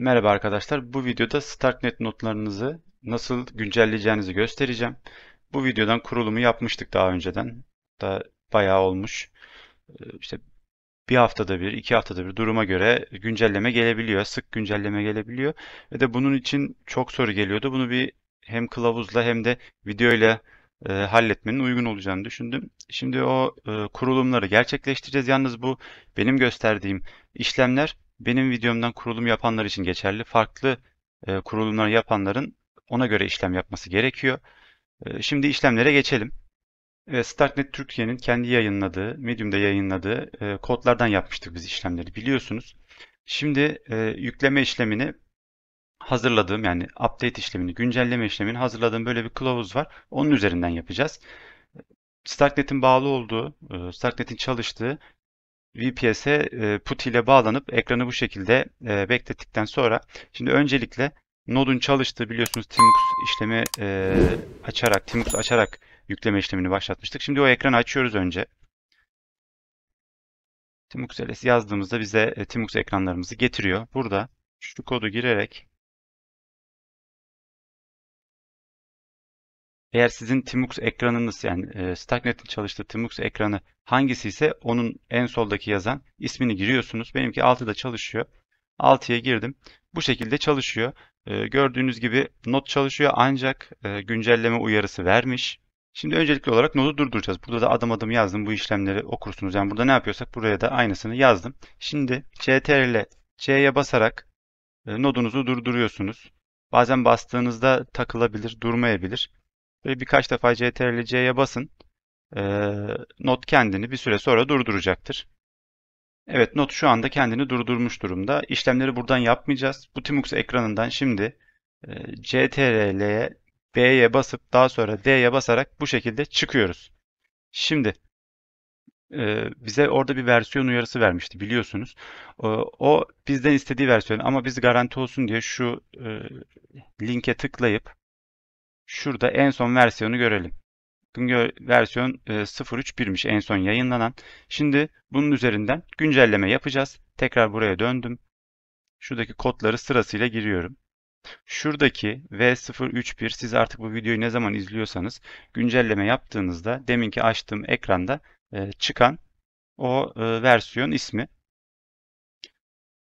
Merhaba arkadaşlar. Bu videoda Starknet notlarınızı nasıl güncelleyeceğinizi göstereceğim. Bu videodan kurulumu yapmıştık daha önceden. Da bayağı olmuş. Ee, işte bir haftada bir, iki haftada bir duruma göre güncelleme gelebiliyor. Sık güncelleme gelebiliyor. Ve de bunun için çok soru geliyordu. Bunu bir hem kılavuzla hem de videoyla e, halletmenin uygun olacağını düşündüm. Şimdi o e, kurulumları gerçekleştireceğiz. Yalnız bu benim gösterdiğim işlemler benim videomdan kurulum yapanlar için geçerli. Farklı e, kurulumları yapanların ona göre işlem yapması gerekiyor. E, şimdi işlemlere geçelim. E, Startnet Türkiye'nin kendi yayınladığı, Medium'da yayınladığı e, kodlardan yapmıştık biz işlemleri biliyorsunuz. Şimdi e, yükleme işlemini hazırladığım yani update işlemini, güncelleme işlemini hazırladığım böyle bir kılavuz var. Onun üzerinden yapacağız. Starknet'in bağlı olduğu, e, Starknet'in çalıştığı VPS'e e, put ile bağlanıp ekranı bu şekilde e, beklettikten sonra şimdi öncelikle nodun çalıştığı biliyorsunuz Timux işlemi e, açarak Timux açarak yükleme işlemini başlatmıştık. Şimdi o ekranı açıyoruz önce. Timux LS yazdığımızda bize e, Timux ekranlarımızı getiriyor. Burada şu kodu girerek Eğer sizin Timux ekranınız yani e, Stacknet'in çalıştığı Timux ekranı hangisi ise onun en soldaki yazan ismini giriyorsunuz. Benimki 6'da çalışıyor. 6'ya girdim. Bu şekilde çalışıyor. E, gördüğünüz gibi not çalışıyor ancak e, güncelleme uyarısı vermiş. Şimdi öncelikli olarak nodu durduracağız. Burada da adım adım yazdım. Bu işlemleri okursunuz. Yani burada ne yapıyorsak buraya da aynısını yazdım. Şimdi CTRL C'ye basarak e, nodunuzu durduruyorsunuz. Bazen bastığınızda takılabilir, durmayabilir. Böyle birkaç defa Ctrl C'ye basın. E, not kendini bir süre sonra durduracaktır. Evet not şu anda kendini durdurmuş durumda. İşlemleri buradan yapmayacağız. Bu Timux ekranından şimdi e, CTRL'ye B'ye basıp daha sonra D'ye basarak bu şekilde çıkıyoruz. Şimdi e, bize orada bir versiyon uyarısı vermişti biliyorsunuz. E, o bizden istediği versiyon ama biz garanti olsun diye şu e, linke tıklayıp Şurada en son versiyonu görelim. Gö versiyon 0.3.1'miş e, en son yayınlanan. Şimdi bunun üzerinden güncelleme yapacağız. Tekrar buraya döndüm. Şuradaki kodları sırasıyla giriyorum. Şuradaki V031 siz artık bu videoyu ne zaman izliyorsanız güncelleme yaptığınızda deminki açtığım ekranda e, çıkan o e, versiyon ismi.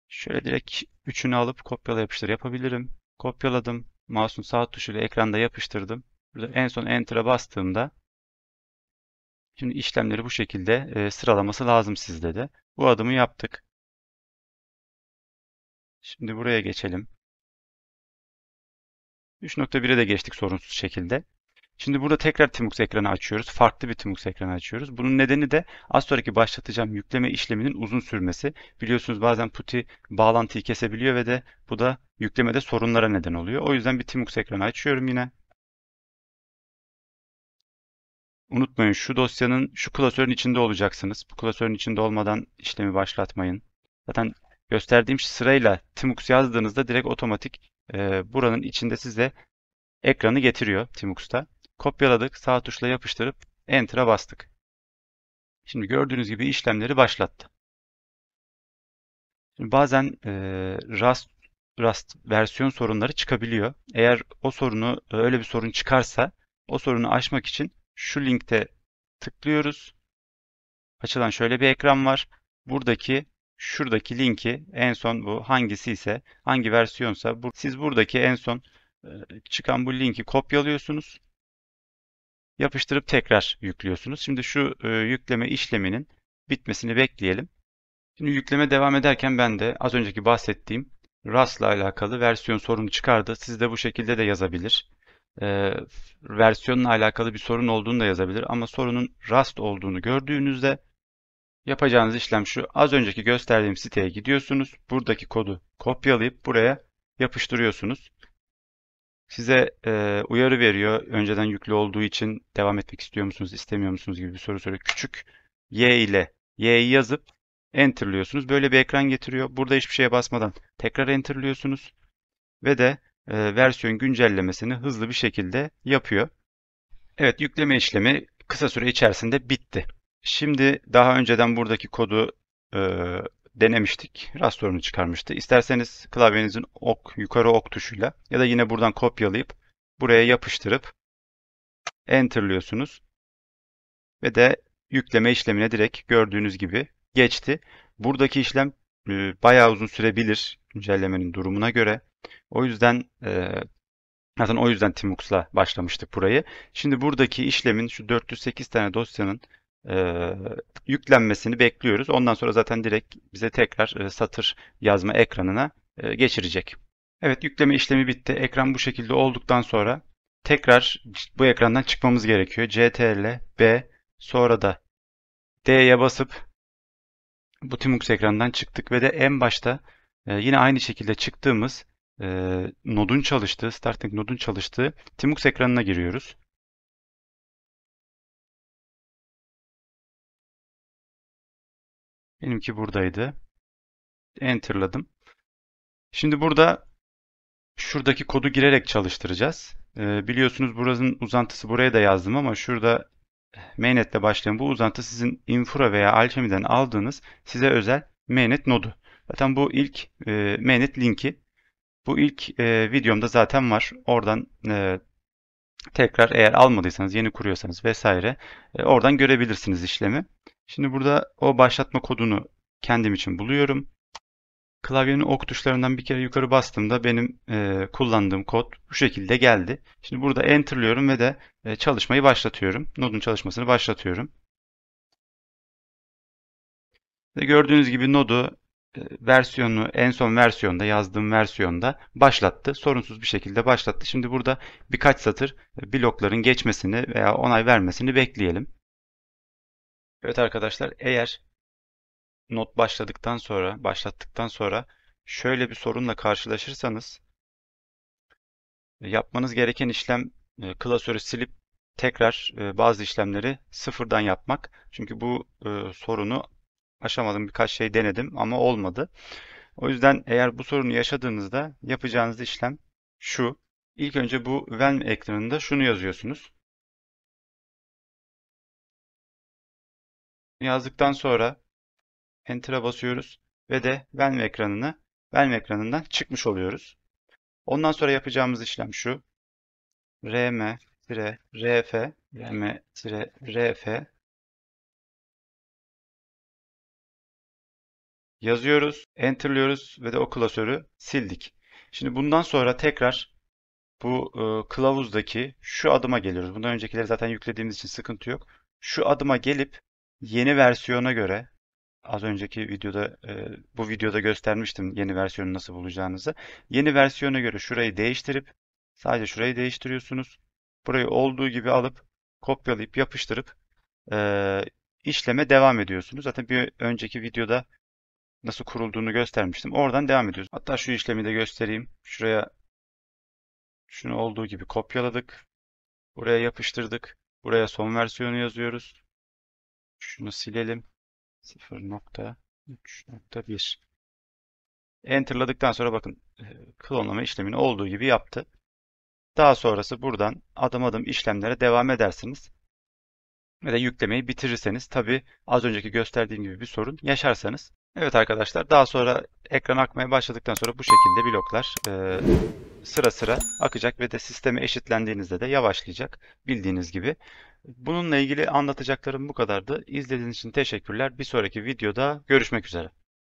Şöyle direkt üçünü alıp kopyala yapıştır yapabilirim. Kopyaladım. Mouse'un sağ tuşuyla ekranda yapıştırdım. Burada en son Enter'a bastığımda şimdi işlemleri bu şekilde e, sıralaması lazım sizde de. Bu adımı yaptık. Şimdi buraya geçelim. 3.1'e de geçtik sorunsuz şekilde. Şimdi burada tekrar Timux ekranı açıyoruz. Farklı bir Timux ekranı açıyoruz. Bunun nedeni de az sonraki başlatacağım yükleme işleminin uzun sürmesi. Biliyorsunuz bazen puti bağlantıyı kesebiliyor ve de bu da yüklemede sorunlara neden oluyor. O yüzden bir Timux ekranı açıyorum yine. Unutmayın şu dosyanın, şu klasörün içinde olacaksınız. Bu klasörün içinde olmadan işlemi başlatmayın. Zaten gösterdiğim sırayla Timux yazdığınızda direkt otomatik e, buranın içinde size ekranı getiriyor Timux'ta. Kopyaladık, sağ tuşla yapıştırıp Enter'a bastık. Şimdi gördüğünüz gibi işlemleri başlattı. Şimdi bazen e, Rust, Rust versiyon sorunları çıkabiliyor. Eğer o sorunu öyle bir sorun çıkarsa o sorunu aşmak için şu linkte tıklıyoruz. Açılan şöyle bir ekran var. Buradaki şuradaki linki en son bu hangisi ise hangi versiyonsa bu, siz buradaki en son çıkan bu linki kopyalıyorsunuz yapıştırıp tekrar yüklüyorsunuz. Şimdi şu e, yükleme işleminin bitmesini bekleyelim. Şimdi yükleme devam ederken ben de az önceki bahsettiğim Rust'la alakalı versiyon sorunu çıkardı. Siz de bu şekilde de yazabilir. E, versiyonla alakalı bir sorun olduğunu da yazabilir ama sorunun Rust olduğunu gördüğünüzde yapacağınız işlem şu. Az önceki gösterdiğim siteye gidiyorsunuz. Buradaki kodu kopyalayıp buraya yapıştırıyorsunuz. Size e, uyarı veriyor. Önceden yüklü olduğu için devam etmek istiyor musunuz, istemiyor musunuz gibi bir soru soruyor. Küçük Y ile Y'yi yazıp enter'lıyorsunuz. Böyle bir ekran getiriyor. Burada hiçbir şeye basmadan tekrar enter'lıyorsunuz. Ve de e, versiyon güncellemesini hızlı bir şekilde yapıyor. Evet yükleme işlemi kısa süre içerisinde bitti. Şimdi daha önceden buradaki kodu e, denemiştik. Raster'ını çıkarmıştı. İsterseniz klavyenizin ok, yukarı ok tuşuyla ya da yine buradan kopyalayıp buraya yapıştırıp enter'lıyorsunuz. Ve de yükleme işlemine direkt gördüğünüz gibi geçti. Buradaki işlem e, bayağı uzun sürebilir güncellemenin durumuna göre. O yüzden e, zaten o yüzden Timux'la başlamıştık burayı. Şimdi buradaki işlemin şu 408 tane dosyanın e, yüklenmesini bekliyoruz. Ondan sonra zaten direkt bize tekrar e, satır yazma ekranına e, geçirecek. Evet yükleme işlemi bitti. Ekran bu şekilde olduktan sonra tekrar bu ekrandan çıkmamız gerekiyor. CTRL B sonra da D'ye basıp bu Timux ekrandan çıktık ve de en başta e, yine aynı şekilde çıktığımız e, nodun çalıştığı, starting nodun çalıştığı Timux ekranına giriyoruz. Benimki buradaydı. Enter'ladım. Şimdi burada şuradaki kodu girerek çalıştıracağız. Ee, biliyorsunuz buranın uzantısı buraya da yazdım ama şurada mainnet'te başlayan bu uzantı sizin infura veya alchemy'den aldığınız size özel mainnet nodu. Zaten bu ilk e, mainnet linki. Bu ilk e, videomda zaten var. Oradan e, tekrar eğer almadıysanız, yeni kuruyorsanız vesaire e, oradan görebilirsiniz işlemi. Şimdi burada o başlatma kodunu kendim için buluyorum. Klavyenin ok tuşlarından bir kere yukarı bastığımda benim e, kullandığım kod bu şekilde geldi. Şimdi burada enterliyorum ve de e, çalışmayı başlatıyorum. Nodun çalışmasını başlatıyorum. Ve gördüğünüz gibi nodu e, versiyonu en son versiyonda yazdığım versiyonda başlattı. Sorunsuz bir şekilde başlattı. Şimdi burada birkaç satır e, blokların geçmesini veya onay vermesini bekleyelim. Evet arkadaşlar eğer not başladıktan sonra başlattıktan sonra şöyle bir sorunla karşılaşırsanız e, yapmanız gereken işlem e, klasörü silip tekrar e, bazı işlemleri sıfırdan yapmak. Çünkü bu sorunu aşamadım birkaç şey denedim ama olmadı. O yüzden eğer bu sorunu yaşadığınızda yapacağınız işlem şu. İlk önce bu when ekranında şunu yazıyorsunuz. yazdıktan sonra Enter'a basıyoruz ve de Venm ekranını Venm ekranından çıkmış oluyoruz. Ondan sonra yapacağımız işlem şu. rm rf rm rf yazıyoruz, enterliyoruz ve de o klasörü sildik. Şimdi bundan sonra tekrar bu e, kılavuzdaki şu adıma geliyoruz. Bundan öncekileri zaten yüklediğimiz için sıkıntı yok. Şu adıma gelip yeni versiyona göre az önceki videoda e, bu videoda göstermiştim yeni versiyonu nasıl bulacağınızı. Yeni versiyona göre şurayı değiştirip sadece şurayı değiştiriyorsunuz. Burayı olduğu gibi alıp kopyalayıp yapıştırıp e, işleme devam ediyorsunuz. Zaten bir önceki videoda nasıl kurulduğunu göstermiştim. Oradan devam ediyoruz. Hatta şu işlemi de göstereyim. Şuraya şunu olduğu gibi kopyaladık. Buraya yapıştırdık. Buraya son versiyonu yazıyoruz. Şunu silelim. 0.3.1 Enter'ladıktan sonra bakın e, klonlama işlemini olduğu gibi yaptı. Daha sonrası buradan adım adım işlemlere devam edersiniz. Ve de yüklemeyi bitirirseniz tabi az önceki gösterdiğim gibi bir sorun yaşarsanız Evet arkadaşlar daha sonra ekran akmaya başladıktan sonra bu şekilde bloklar e, sıra sıra akacak ve de sisteme eşitlendiğinizde de yavaşlayacak bildiğiniz gibi. Bununla ilgili anlatacaklarım bu kadardı. İzlediğiniz için teşekkürler. Bir sonraki videoda görüşmek üzere.